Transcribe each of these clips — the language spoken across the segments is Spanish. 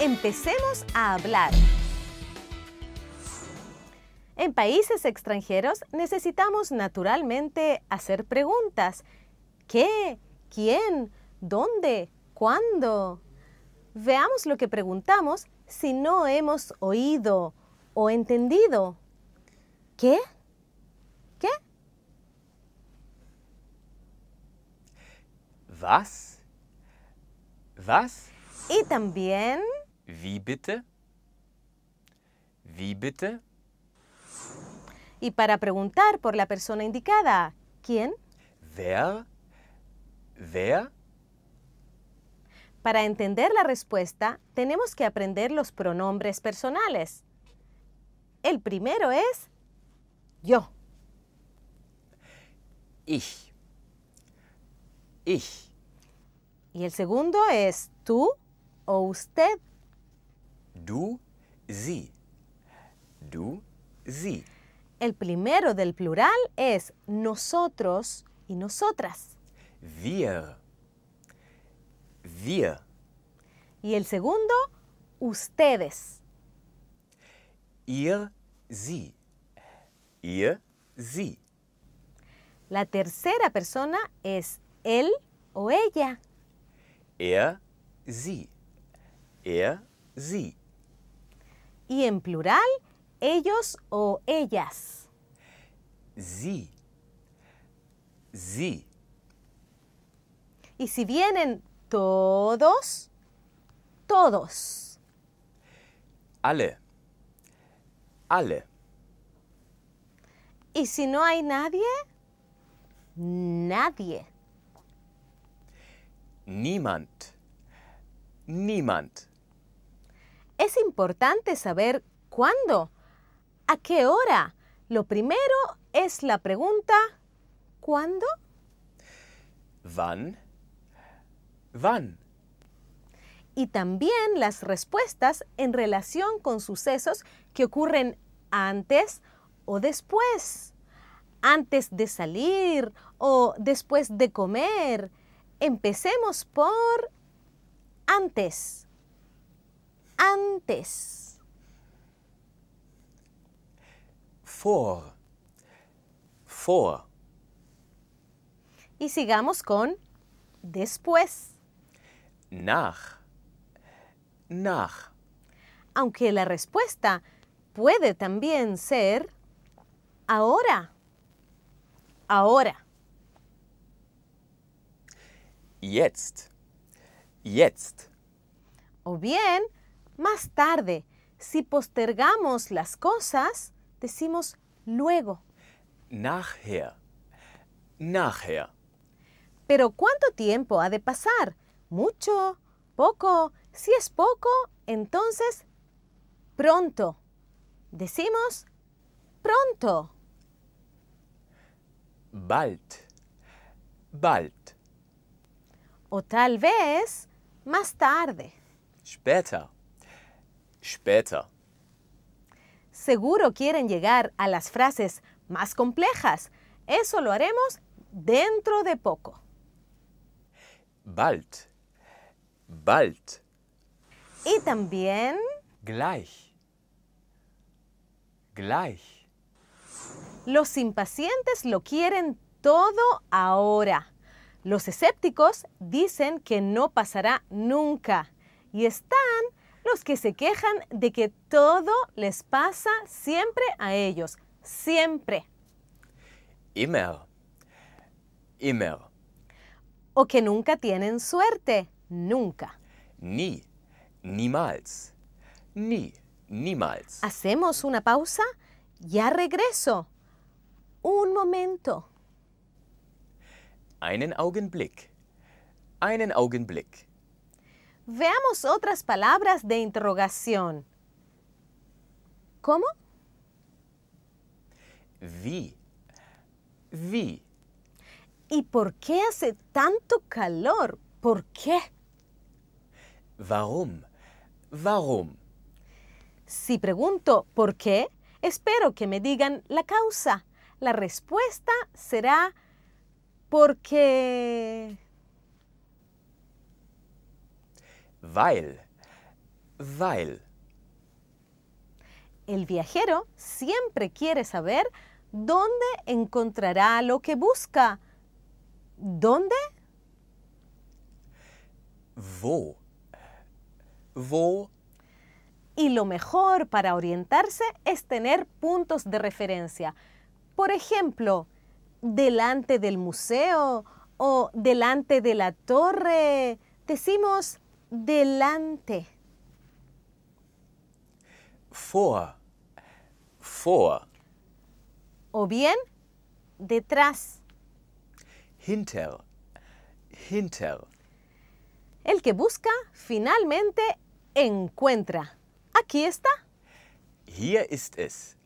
Empecemos a hablar. En países extranjeros necesitamos naturalmente hacer preguntas. ¿Qué? ¿Quién? ¿Dónde? ¿Cuándo? Veamos lo que preguntamos si no hemos oído o entendido. ¿Qué? ¿Qué? ¿Vas? ¿Vas? Y también... Wie bitte? Wie bitte? Y para preguntar por la persona indicada, ¿quién? Wer? Wer? Para entender la respuesta, tenemos que aprender los pronombres personales. El primero es yo. Ich. Ich. Y el segundo es tú o usted. Du, sie. Du, sie. El primero del plural es nosotros y nosotras. Wir. Wir. Y el segundo, ustedes. Ihr, sí. Ihr, sie. La tercera persona es él o ella. Er, sie. Er, sie y en plural ellos o ellas. Sí. Sí. Y si vienen todos, todos. Alle. Alle. Y si no hay nadie, nadie. Niemand. Niemand. Es importante saber cuándo, a qué hora. Lo primero es la pregunta ¿cuándo? Van. Van. Y también las respuestas en relación con sucesos que ocurren antes o después. Antes de salir o después de comer. Empecemos por antes antes. FOR FOR Y sigamos con después. Nach. Nach. Aunque la respuesta puede también ser ahora. Ahora. Jetzt. Jetzt. O bien, más tarde. Si postergamos las cosas, decimos luego. Nachher. Nachher. Pero ¿cuánto tiempo ha de pasar? ¿Mucho? ¿Poco? Si es poco, entonces pronto. Decimos pronto. Bald. Bald. O tal vez más tarde. Später. Seguro quieren llegar a las frases más complejas. Eso lo haremos dentro de poco. Bald. Bald. Y también... Gleich. Gleich. Los impacientes lo quieren todo ahora. Los escépticos dicen que no pasará nunca y están los que se quejan de que todo les pasa siempre a ellos, siempre. Immer. Immer. O que nunca tienen suerte, nunca. Ni, niemals. Ni, niemals. Hacemos una pausa, ya regreso. Un momento. Einen Augenblick. Einen Augenblick. Veamos otras palabras de interrogación. ¿Cómo? Vi. Vi. ¿Y por qué hace tanto calor? ¿Por qué? Warum? Warum? Si pregunto por qué, espero que me digan la causa. La respuesta será porque... weil, weil. El viajero siempre quiere saber dónde encontrará lo que busca. ¿Dónde? Vo Y lo mejor para orientarse es tener puntos de referencia. Por ejemplo, delante del museo o delante de la torre, decimos delante. Vor. Vor. O bien, detrás. Hinter. Hinter. El que busca, finalmente encuentra. Aquí está. Hier ist es.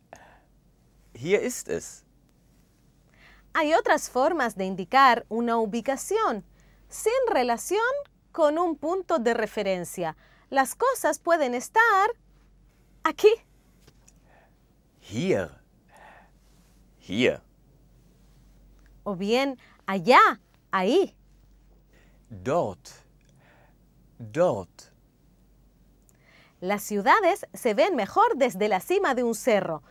Hier ist es. Hay otras formas de indicar una ubicación sin relación con un punto de referencia. Las cosas pueden estar aquí. Here. Here. O bien allá, ahí. Dort. Dort. Las ciudades se ven mejor desde la cima de un cerro,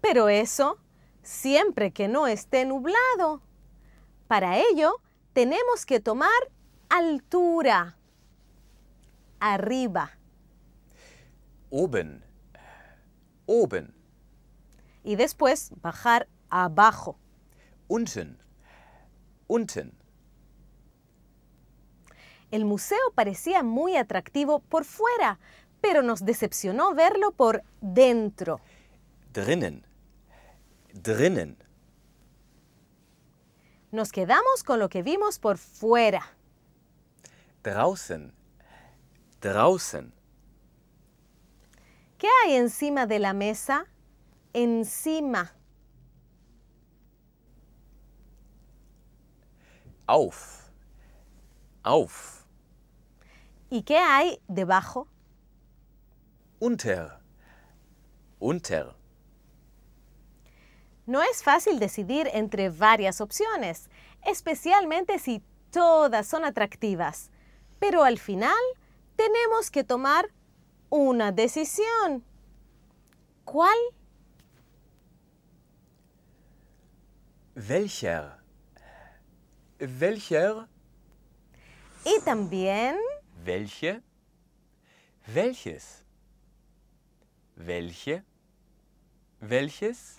pero eso siempre que no esté nublado. Para ello, tenemos que tomar altura, arriba. Oben, oben. Y después bajar abajo. Unten, unten. El museo parecía muy atractivo por fuera, pero nos decepcionó verlo por dentro. Drinnen, drinnen. Nos quedamos con lo que vimos por fuera. Draußen. Draußen. ¿Qué hay encima de la mesa? Encima. Auf. Auf. ¿Y qué hay debajo? Unter. Unter. No es fácil decidir entre varias opciones, especialmente si todas son atractivas. Pero al final tenemos que tomar una decisión. ¿Cuál? Welcher. Welcher. Y también. Welche. Welches. Welche. Welches.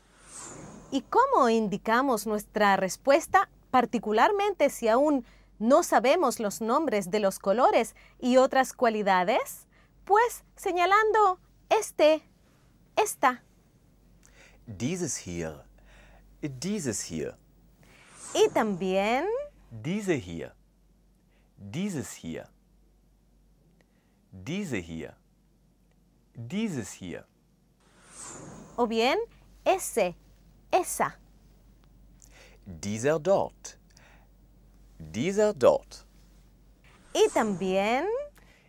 ¿Y cómo indicamos nuestra respuesta, particularmente si aún no sabemos los nombres de los colores y otras cualidades? Pues señalando este, esta. Dieses hier. Dieses hier. Y también. Diese hier. Dieses hier. Diese hier. Dieses hier. O bien, ese, esa. Dieser dort. Dieser Y también.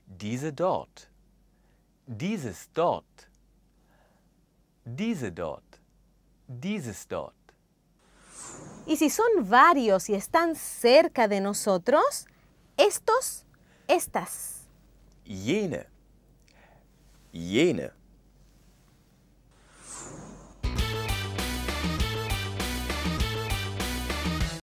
Diese dort. Dieses dort. Diese dort. Dieses dort. Y si son varios y están cerca de nosotros, estos, estas. Jene. Jene.